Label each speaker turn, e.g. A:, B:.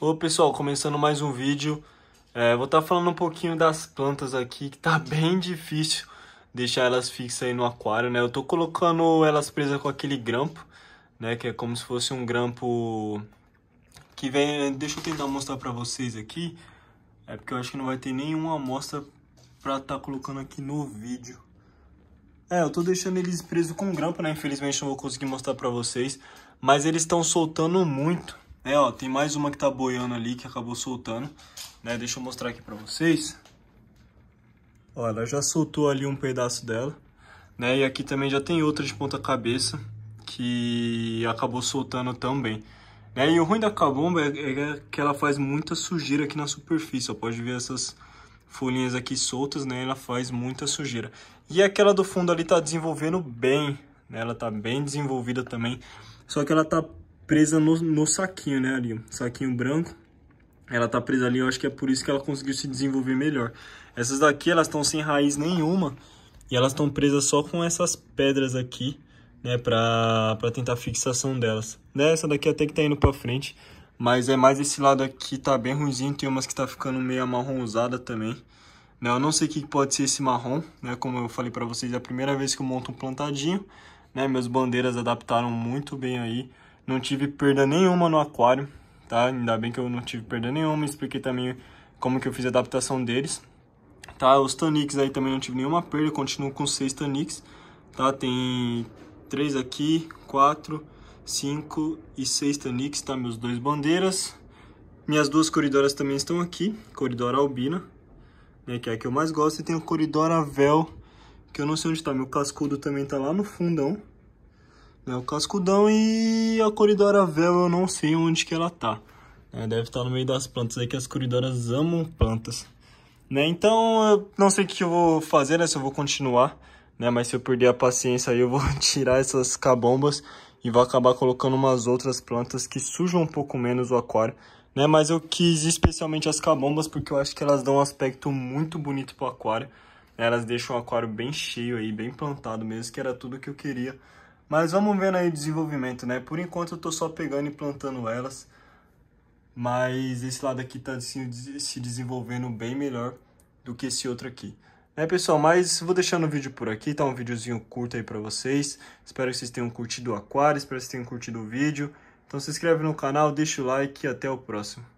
A: Ô pessoal, começando mais um vídeo, é, vou estar tá falando um pouquinho das plantas aqui, que tá bem difícil deixar elas fixas aí no aquário, né? Eu tô colocando elas presas com aquele grampo, né? Que é como se fosse um grampo que vem... Deixa eu tentar mostrar pra vocês aqui, é porque eu acho que não vai ter nenhuma amostra pra estar tá colocando aqui no vídeo. É, eu tô deixando eles presos com grampo, né? Infelizmente não vou conseguir mostrar pra vocês, mas eles estão soltando muito, né, ó, tem mais uma que tá boiando ali, que acabou soltando. Né, deixa eu mostrar aqui pra vocês. Ó, ela já soltou ali um pedaço dela. Né, e aqui também já tem outra de ponta cabeça, que acabou soltando também. Né, e o ruim da cabomba é, é que ela faz muita sujeira aqui na superfície. Ó, pode ver essas folhinhas aqui soltas, né? Ela faz muita sujeira. E aquela do fundo ali tá desenvolvendo bem, né? Ela tá bem desenvolvida também. Só que ela tá presa no, no saquinho, né, ali, saquinho branco. Ela tá presa ali, eu acho que é por isso que ela conseguiu se desenvolver melhor. Essas daqui, elas estão sem raiz nenhuma e elas estão presas só com essas pedras aqui, né, pra, pra tentar fixação delas. Né, essa daqui até que tá indo pra frente, mas é mais esse lado aqui tá bem ruimzinho, tem umas que tá ficando meio amarronzada também. Né, eu não sei o que pode ser esse marrom, né, como eu falei pra vocês, é a primeira vez que eu monto um plantadinho, né, meus bandeiras adaptaram muito bem aí não tive perda nenhuma no aquário, tá? Ainda bem que eu não tive perda nenhuma. Expliquei também como que eu fiz a adaptação deles, tá? Os tanix aí também não tive nenhuma perda. Continuo com seis tanix, tá? Tem três aqui, quatro, cinco e seis tanix, tá? Meus dois bandeiras. Minhas duas coridoras também estão aqui. Coridora albina, né? Que é a que eu mais gosto. E tem o coridora véu, que eu não sei onde tá. Meu cascudo também tá lá no fundão. Né? O cascudão e a coridora vela, eu não sei onde que ela tá. Né? Deve estar tá no meio das plantas aí, que as coridoras amam plantas. Né? Então, eu não sei o que eu vou fazer, né? Se eu vou continuar, né? Mas se eu perder a paciência aí, eu vou tirar essas cabombas e vou acabar colocando umas outras plantas que sujam um pouco menos o aquário, né? Mas eu quis especialmente as cabombas porque eu acho que elas dão um aspecto muito bonito pro aquário. Né? Elas deixam o aquário bem cheio aí, bem plantado mesmo, que era tudo que eu queria mas vamos vendo aí o desenvolvimento, né? Por enquanto eu tô só pegando e plantando elas. Mas esse lado aqui tá assim, se desenvolvendo bem melhor do que esse outro aqui. Né, pessoal? Mas vou deixando o vídeo por aqui, tá um videozinho curto aí pra vocês. Espero que vocês tenham curtido o aquário, espero que vocês tenham curtido o vídeo. Então se inscreve no canal, deixa o like e até o próximo.